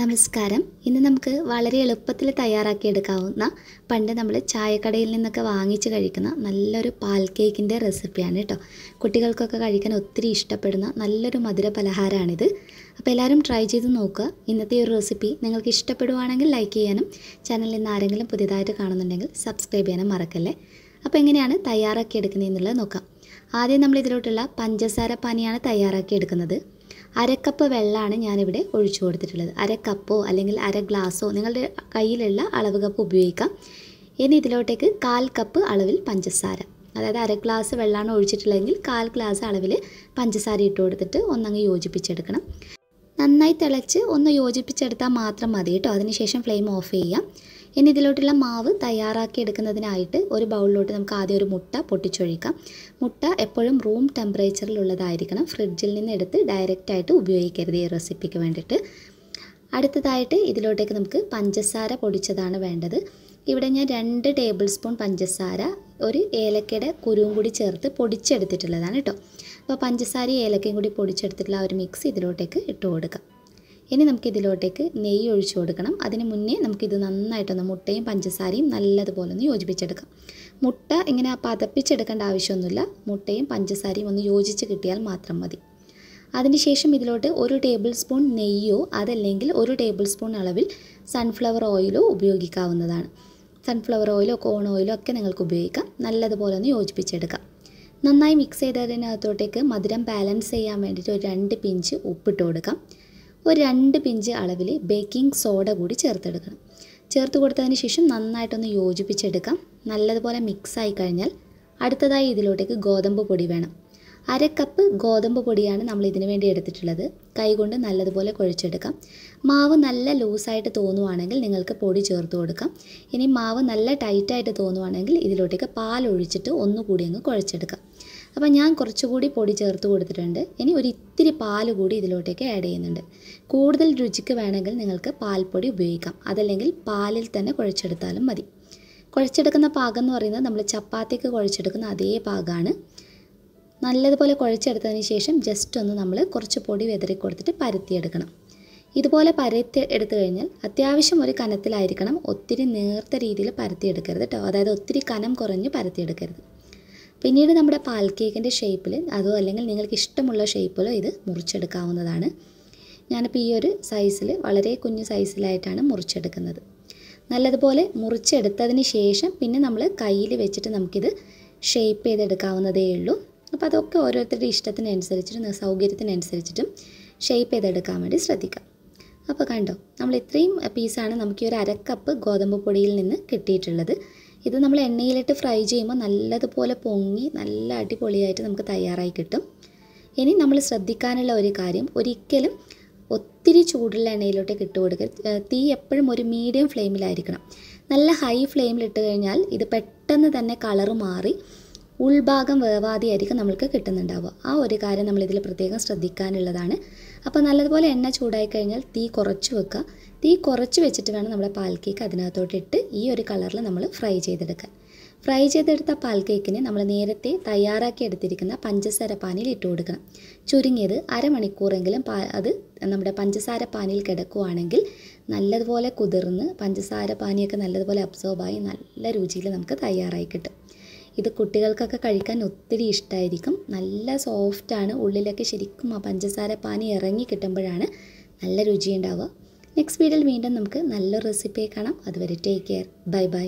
നമസ്കാരം ഇന്ന് നമുക്ക് വളരെ എളുപ്പത്തിൽ തയ്യാറാക്കിയെടുക്കാവുന്ന പണ്ട് നമ്മൾ ചായക്കടയിൽ നിന്നൊക്കെ വാങ്ങിച്ച് കഴിക്കുന്ന നല്ലൊരു പാൽ കേക്കിൻ്റെ റെസിപ്പിയാണ് കേട്ടോ കുട്ടികൾക്കൊക്കെ കഴിക്കാൻ ഒത്തിരി ഇഷ്ടപ്പെടുന്ന നല്ലൊരു മധുര പലഹാരമാണിത് അപ്പോൾ എല്ലാവരും ട്രൈ ചെയ്ത് നോക്കുക ഇന്നത്തെ ഒരു റെസിപ്പി നിങ്ങൾക്ക് ഇഷ്ടപ്പെടുവാണെങ്കിൽ ലൈക്ക് ചെയ്യാനും ചാനലിൽ നിന്ന് ആരെങ്കിലും പുതിയതായിട്ട് കാണുന്നുണ്ടെങ്കിൽ സബ്സ്ക്രൈബ് ചെയ്യാനും മറക്കല്ലേ അപ്പോൾ എങ്ങനെയാണ് തയ്യാറാക്കിയെടുക്കുന്നതെന്നുള്ളത് നോക്കാം ആദ്യം നമ്മൾ ഇതിലോട്ടുള്ള പഞ്ചസാര പാനിയാണ് തയ്യാറാക്കിയെടുക്കുന്നത് അരക്കപ്പ് വെള്ളമാണ് ഞാനിവിടെ ഒഴിച്ചു കൊടുത്തിട്ടുള്ളത് അരക്കപ്പോ അല്ലെങ്കിൽ അര ഗ്ലാസ്സോ നിങ്ങളുടെ കയ്യിലുള്ള അളവ് കപ്പ് ഉപയോഗിക്കാം ഇനി ഇതിലോട്ടേക്ക് കാൽ കപ്പ് അളവിൽ പഞ്ചസാര അതായത് അര ഗ്ലാസ് വെള്ളമാണ് ഒഴിച്ചിട്ടുള്ളതെങ്കിൽ കാൽ ഗ്ലാസ് അളവിൽ പഞ്ചസാര ഇട്ട് കൊടുത്തിട്ട് ഒന്നങ്ങ് യോജിപ്പിച്ചെടുക്കണം നന്നായി തിളച്ച് ഒന്ന് യോജിപ്പിച്ചെടുത്താൽ മാത്രം മതി കേട്ടോ അതിനുശേഷം ഫ്ലെയിം ഓഫ് ചെയ്യാം ഇനി ഇതിലോട്ടുള്ള മാവ് തയ്യാറാക്കി എടുക്കുന്നതിനായിട്ട് ഒരു ബൗളിലോട്ട് നമുക്ക് ആദ്യം ഒരു മുട്ട പൊട്ടിച്ചൊഴിക്കാം മുട്ട എപ്പോഴും റൂം ടെമ്പറേച്ചറിലുള്ളതായിരിക്കണം ഫ്രിഡ്ജിൽ നിന്ന് എടുത്ത് ഡയറക്റ്റായിട്ട് ഉപയോഗിക്കരുത് ഈ റെസിപ്പിക്ക് വേണ്ടിയിട്ട് അടുത്തതായിട്ട് ഇതിലോട്ടേക്ക് നമുക്ക് പഞ്ചസാര പൊടിച്ചതാണ് വേണ്ടത് ഇവിടെ ഞാൻ രണ്ട് ടേബിൾ സ്പൂൺ പഞ്ചസാര ഒരു ഏലക്കയുടെ കുരുവും കൂടി ചേർത്ത് പൊടിച്ചെടുത്തിട്ടുള്ളതാണ് കേട്ടോ അപ്പോൾ പഞ്ചസാരയും ഏലക്കയും കൂടി പൊടിച്ചെടുത്തിട്ടുള്ള ഒരു മിക്സ് ഇതിലോട്ടേക്ക് ഇട്ട് കൊടുക്കാം ഇനി നമുക്ക് ഇതിലോട്ടേക്ക് നെയ്യ് ഒഴിച്ചു കൊടുക്കണം അതിന് മുന്നേ നമുക്കിത് നന്നായിട്ടൊന്ന് മുട്ടയും പഞ്ചസാരയും നല്ലതുപോലെ ഒന്ന് യോജിപ്പിച്ചെടുക്കാം മുട്ട ഇങ്ങനെ പതപ്പിച്ചെടുക്കേണ്ട ആവശ്യമൊന്നുമില്ല മുട്ടയും പഞ്ചസാരയും ഒന്ന് യോജിച്ച് കിട്ടിയാൽ മാത്രം മതി അതിനുശേഷം ഇതിലോട്ട് ഒരു ടേബിൾ സ്പൂൺ നെയ്യോ അതല്ലെങ്കിൽ ഒരു ടേബിൾ സ്പൂൺ അളവിൽ സൺഫ്ലവർ ഓയിലോ ഉപയോഗിക്കാവുന്നതാണ് സൺഫ്ലവർ ഓയിലോ കോൺ ഓയിലോ ഒക്കെ നിങ്ങൾക്ക് ഉപയോഗിക്കാം നല്ലതുപോലെ ഒന്ന് യോജിപ്പിച്ചെടുക്കാം നന്നായി മിക്സ് ചെയ്തതിനകത്തോട്ടേക്ക് മധുരം ബാലൻസ് ചെയ്യാൻ വേണ്ടിയിട്ട് ഒരു രണ്ട് പിഞ്ച് ഉപ്പിട്ട് കൊടുക്കാം ഒരു രണ്ട് പിഞ്ച് അളവിൽ ബേക്കിംഗ് സോഡ കൂടി ചേർത്തെടുക്കണം ചേർത്ത് കൊടുത്തതിന് ശേഷം നന്നായിട്ടൊന്ന് യോജിപ്പിച്ചെടുക്കാം നല്ലതുപോലെ മിക്സായി കഴിഞ്ഞാൽ അടുത്തതായി ഇതിലോട്ടേക്ക് ഗോതമ്പ് പൊടി വേണം അര കപ്പ് ഗോതമ്പ് പൊടിയാണ് നമ്മൾ ഇതിനു വേണ്ടി എടുത്തിട്ടുള്ളത് കൈകൊണ്ട് നല്ലതുപോലെ കുഴച്ചെടുക്കാം മാവ് നല്ല ലൂസായിട്ട് തോന്നുവാണെങ്കിൽ നിങ്ങൾക്ക് പൊടി ചേർത്ത് കൊടുക്കാം ഇനി മാവ് നല്ല ടൈറ്റായിട്ട് തോന്നുവാണെങ്കിൽ ഇതിലോട്ടേക്ക് പാൽ ഒഴിച്ചിട്ട് ഒന്നുകൂടി അങ്ങ് കുഴച്ചെടുക്കാം അപ്പോൾ ഞാൻ കുറച്ചുകൂടി പൊടി ചേർത്ത് കൊടുത്തിട്ടുണ്ട് ഇനി ഒരു ഇത്തിരി പാൽ കൂടി ഇതിലോട്ടേക്ക് ആഡ് ചെയ്യുന്നുണ്ട് കൂടുതൽ രുചിക്ക് വേണമെങ്കിൽ നിങ്ങൾക്ക് പാൽപ്പൊടി ഉപയോഗിക്കാം അതല്ലെങ്കിൽ പാലിൽ തന്നെ കുഴച്ചെടുത്താലും മതി കുഴച്ചെടുക്കുന്ന പാകം എന്ന് പറയുന്നത് നമ്മൾ ചപ്പാത്തിക്ക് കുഴച്ചെടുക്കുന്ന അതേ പാകമാണ് നല്ലതുപോലെ കുഴച്ചെടുത്തതിന് ശേഷം ജസ്റ്റ് ഒന്ന് നമ്മൾ കുറച്ച് പൊടി വെതറി കൊടുത്തിട്ട് പരത്തിയെടുക്കണം ഇതുപോലെ പരത്തി എടുത്തു കഴിഞ്ഞാൽ അത്യാവശ്യം ഒരു കനത്തിലായിരിക്കണം ഒത്തിരി നേർത്ത രീതിയിൽ പരത്തിയെടുക്കരുത് കേട്ടോ അതായത് ഒത്തിരി കനം കുറഞ്ഞ് പരത്തിയെടുക്കരുത് പിന്നീട് നമ്മുടെ പാൽ കേക്കിൻ്റെ ഷേപ്പിൽ അതോ അല്ലെങ്കിൽ നിങ്ങൾക്ക് ഇഷ്ടമുള്ള ഷേപ്പിലോ ഇത് മുറിച്ചെടുക്കാവുന്നതാണ് ഞാനിപ്പോൾ ഈ ഒരു സൈസിൽ വളരെ കുഞ്ഞു സൈസിലായിട്ടാണ് മുറിച്ചെടുക്കുന്നത് നല്ലതുപോലെ മുറിച്ചെടുത്തതിന് ശേഷം പിന്നെ നമ്മൾ കയ്യിൽ വെച്ചിട്ട് നമുക്കിത് ഷേപ്പ് ചെയ്തെടുക്കാവുന്നതേ ഉള്ളൂ അപ്പോൾ അതൊക്കെ ഓരോരുത്തരുടെ ഇഷ്ടത്തിനനുസരിച്ചിട്ടും സൗകര്യത്തിനനുസരിച്ചിട്ടും ഷേപ്പ് ചെയ്തെടുക്കാൻ വേണ്ടി ശ്രദ്ധിക്കാം അപ്പോൾ കണ്ടോ നമ്മൾ ഇത്രയും പീസാണ് നമുക്ക് ഈ ഒരു അരക്കപ്പ് ഗോതമ്പ് പൊടിയിൽ നിന്ന് കിട്ടിയിട്ടുള്ളത് ഇത് നമ്മൾ എണ്ണയിലിട്ട് ഫ്രൈ ചെയ്യുമ്പോൾ നല്ലതുപോലെ പൊങ്ങി നല്ല അടിപൊളിയായിട്ട് നമുക്ക് തയ്യാറായി കിട്ടും ഇനി നമ്മൾ ശ്രദ്ധിക്കാനുള്ള ഒരു കാര്യം ഒരിക്കലും ഒത്തിരി ചൂടുള്ള എണ്ണയിലോട്ട് ഇട്ട് കൊടുക്കരുത് തീ എപ്പോഴും ഒരു മീഡിയം ഫ്ലെയിമിലായിരിക്കണം നല്ല ഹൈ ഫ്ലെയിമിലിട്ട് കഴിഞ്ഞാൽ ഇത് പെട്ടെന്ന് തന്നെ കളറ് മാറി ഉൾഭാഗം വേവാതെയായിരിക്കും നമ്മൾക്ക് കിട്ടുന്നുണ്ടാവുക ആ ഒരു കാര്യം നമ്മളിതിൽ പ്രത്യേകം ശ്രദ്ധിക്കാനുള്ളതാണ് അപ്പോൾ നല്ലതുപോലെ എണ്ണ ചൂടായി കഴിഞ്ഞാൽ തീ കുറച്ച് വെക്കുക തീ കുറച്ച് വെച്ചിട്ട് വേണം നമ്മുടെ പാൽ കേക്ക് അതിനകത്തോട്ടിട്ട് ഈ ഒരു കളറിൽ നമ്മൾ ഫ്രൈ ചെയ്തെടുക്കാൻ ഫ്രൈ ചെയ്തെടുത്ത പാൽ കേക്കിന് നമ്മൾ നേരത്തെ തയ്യാറാക്കി എടുത്തിരിക്കുന്ന പഞ്ചസാര പാനിയിൽ ഇട്ട് കൊടുക്കണം ചുരുങ്ങിയത് അരമണിക്കൂറെങ്കിലും പാ അത് നമ്മുടെ പഞ്ചസാര പാനിയിൽ കിടക്കുവാണെങ്കിൽ നല്ലതുപോലെ കുതിർന്ന് പഞ്ചസാര പാനിയൊക്കെ നല്ലതുപോലെ അബ്സോർബായി നല്ല രുചിയിൽ നമുക്ക് തയ്യാറായി കിട്ടും ഇത് കുട്ടികൾക്കൊക്കെ കഴിക്കാൻ ഒത്തിരി ഇഷ്ടമായിരിക്കും നല്ല സോഫ്റ്റാണ് ഉള്ളിലൊക്കെ ശരിക്കും ആ പഞ്ചസാര പാനി ഇറങ്ങി കിട്ടുമ്പോഴാണ് നല്ല രുചിയുണ്ടാവുക നെക്സ്റ്റ് വീഡിയോയിൽ വീണ്ടും നമുക്ക് നല്ലൊരു റെസിപ്പിയെ കാണാം അതുവരെ ടേക്ക് കെയർ ബൈ ബൈ